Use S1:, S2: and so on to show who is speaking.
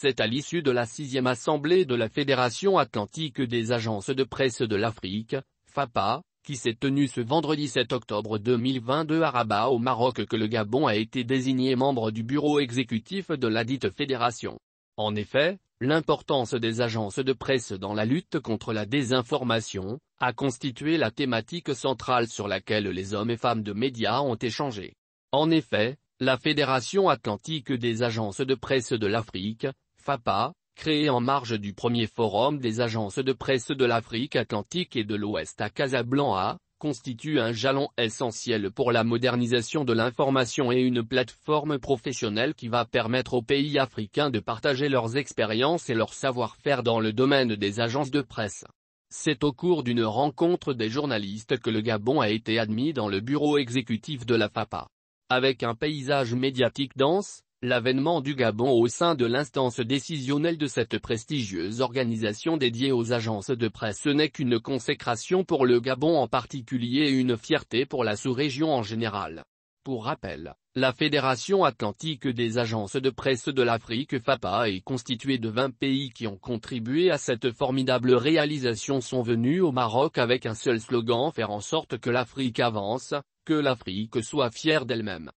S1: C'est à l'issue de la sixième assemblée de la Fédération Atlantique des Agences de Presse de l'Afrique, FAPA, qui s'est tenue ce vendredi 7 octobre 2022 à Rabat au Maroc que le Gabon a été désigné membre du bureau exécutif de ladite fédération. En effet, l'importance des agences de presse dans la lutte contre la désinformation, a constitué la thématique centrale sur laquelle les hommes et femmes de médias ont échangé. En effet, la Fédération Atlantique des agences de presse de l'Afrique, FAPA, créé en marge du premier forum des agences de presse de l'Afrique atlantique et de l'Ouest à Casablanca, constitue un jalon essentiel pour la modernisation de l'information et une plateforme professionnelle qui va permettre aux pays africains de partager leurs expériences et leur savoir-faire dans le domaine des agences de presse. C'est au cours d'une rencontre des journalistes que le Gabon a été admis dans le bureau exécutif de la FAPA. Avec un paysage médiatique dense, L'avènement du Gabon au sein de l'instance décisionnelle de cette prestigieuse organisation dédiée aux agences de presse n'est qu'une consécration pour le Gabon en particulier et une fierté pour la sous-région en général.
S2: Pour rappel,
S1: la Fédération Atlantique des Agences de Presse de l'Afrique FAPA est constituée de 20 pays qui ont contribué à cette formidable réalisation sont venus au
S2: Maroc avec un seul slogan faire en sorte que l'Afrique avance, que l'Afrique soit fière d'elle-même.